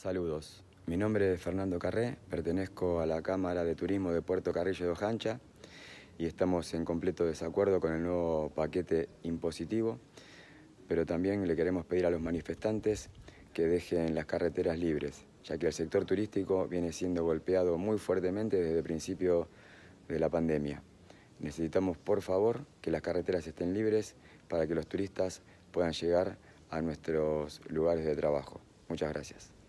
Saludos. Mi nombre es Fernando Carré, pertenezco a la Cámara de Turismo de Puerto Carrillo de Ojancha y estamos en completo desacuerdo con el nuevo paquete impositivo, pero también le queremos pedir a los manifestantes que dejen las carreteras libres, ya que el sector turístico viene siendo golpeado muy fuertemente desde el principio de la pandemia. Necesitamos, por favor, que las carreteras estén libres para que los turistas puedan llegar a nuestros lugares de trabajo. Muchas gracias.